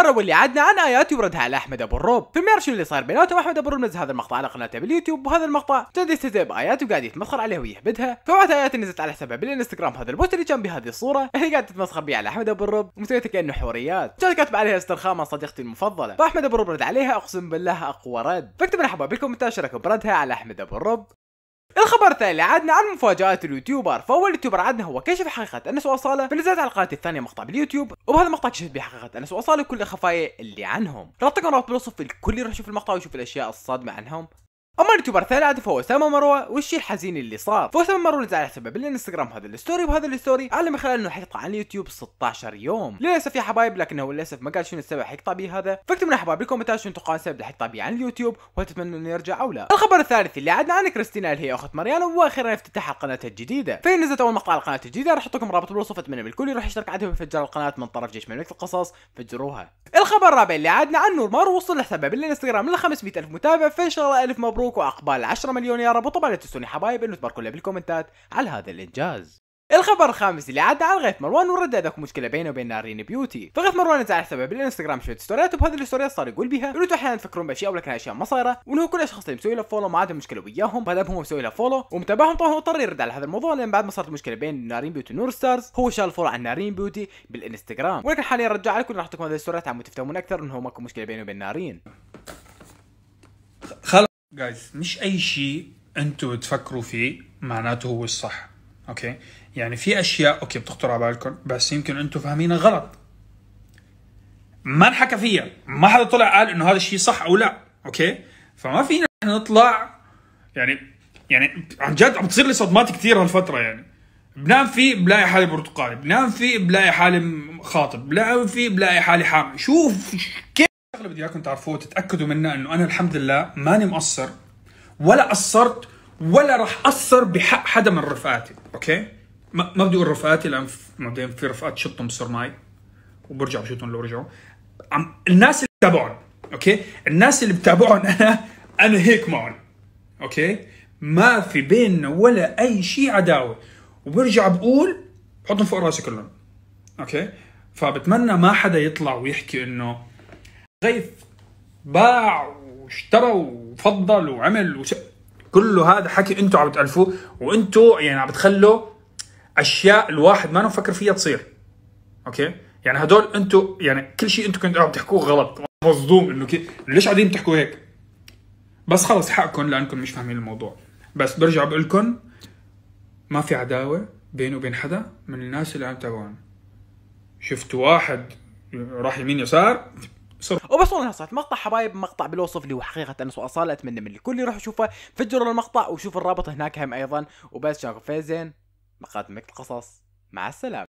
المره واللي عدنا انا اياتي وردها على احمد ابو الروب في المعرض اللي صار بيناتهم احمد ابو الروب نزل هذا المقطع على قناته باليوتيوب وهذا المقطع ابتدى يستهزئ اياتي وقاعد يتمسخر عليه ويهبدها فوقت اياتي نزلت على حسابها بالانستغرام هذا البوست اللي كان بهذه الصوره اللي قاعد تتمسخر بيه على احمد ابو الروب ومسويته كانه حوريات كانت كاتب عليها استرخاما صديقتي المفضله فاحمد ابو الروب رد عليها اقسم بالله اقوى رد فاكتب مرحبا بكم انت شاركوا بردها على احمد ابو الروب الخبر الثاني عدنا عن مفاجآت اليوتيوبر، فأول يوتيوبر عدنا هو كشف حقيقة أنس وأصالة، فنزلت على القناة الثانية مقطع باليوتيوب، وبهذا المقطع كشفت به حقيقة أنس وأصالة كل الخفايا اللي عنهم، راح أعطيكم رابط بالوصف الكل يروح يشوف المقطع ويشوف الأشياء الصادمة عنهم، اما اليوتيوبر الثالث عاد فهو اسامه مروه والشيء الحزين اللي صار فاسامه مروه نزل على سبب الانستغرام هذا الستوري وهذا الستوري على من خلال انه حيقطع عن اليوتيوب 16 يوم للاسف يا حبايب لكنه للاسف ما قال شنو السبب حيقطع به هذا فاكتبوا لنا حبايب بالكومنتات شنو تقال السبب اللي حيقطع به عن اليوتيوب وهل تتمنوا انه يرجع او لا الخبر الثالث اللي عدنا عنه كريستينا اللي هي اخت مريانا واخيرا افتتح قناتها الجديده فهي نزلت اول مقطع على القناه الجديده راح احط لكم رابط بالوصف اتمنى الكل يروح يشترك عندهم في فجار القناه من طرف جيش مملكه القصص فجروها الخبر الرابع اللي عادنا عنه نورمار وصل لحسابه بالانستغرام ل 500 الف متابع فان شاء الله الف مبروك واقبال 10 مليون يا رب وطبعا لا تنسوني حبايب انه تباركوا لي بالكومنتات على هذا الانجاز الخبر الخامس اللي عدى على غيث مروان ورد هذاك مشكله بينه وبين نارين بيوتي فغيث مروان زعل سبب بالانستغرام شويه ستوريات وبهذه الستوريات صار يقول بها انه احيانا تفكرون باشياء ولكن اشياء ما صايره وانه كل الاشخاص اللي مسوي له فولو ما عندهم مشكله وياهم فهذا هو مسوي له فولو ومتابعهم طبعا هو اضطر يرد على هذا الموضوع لان بعد ما صارت مشكله بين نارين بيوتي ونور ستارز هو شال الفولو عن نارين بيوتي بالانستغرام ولكن حاليا رجع لكم راح تكون هذه الستوريات عم تفهمون اكثر انه ماكو مشكله بينه وبين نارين خلاص جايز مش اي شيء انتم تفكروا فيه معناته هو الصح اوكي يعني في اشياء اوكي بتخطر على بالكم بس يمكن انتم فاهمينها غلط ما انحكى فيها ما حدا طلع قال انه هذا الشيء صح او لا اوكي فما فينا نطلع يعني يعني عن جد عم تصير لي صدمات كثير هالفتره يعني بنام فيه بلاقي حالي برتقالي بنام فيه بلاقي حالي خاطب بنام فيه بلاقي حالي حامل شوف كيف الشغله بدي اياكم تعرفوها تتاكدوا منها انه انا الحمد لله ماني مقصر ولا قصرت ولا راح اثر بحق حدا من رفقاتي اوكي ما بدي اقول رفقاتي لان مبدئيا في رفقات شطهم بصير معي وبرجع بشوتهم لو رجعوا عم الناس اللي بتابعهم اوكي الناس اللي بتابعهم انا انا هيك معهم اوكي ما في بيننا ولا اي شيء عداوه وبرجع بقول بحطهم فوق راسي كلهم اوكي فبتمنى ما حدا يطلع ويحكي انه غيث باع واشترى وفضل وعمل وش... كله هذا حكي انتم عم تالفوه وانتم يعني عم بتخلوا اشياء الواحد ما نفكر فيها تصير اوكي يعني هدول انتو يعني كل شيء انتو كنتوا عم تحكوه غلط مصدوم انه كي... ليش قاعدين تحكوا هيك بس خلص حقكم لانكم مش فاهمين الموضوع بس برجع بقول لكم ما في عداوه بيني وبين حدا من الناس اللي عم تابعون شفت واحد راح يمين يسار صرف وبس والله صارت مقطع حبايب مقطع بالوصف هو وحقيقة سؤال صار اتمنى من الكل يروح يشوفه فجروا المقطع وشوفوا الرابط هناك هم ايضا وبس شغفي زين مقدمة القصص مع السلامة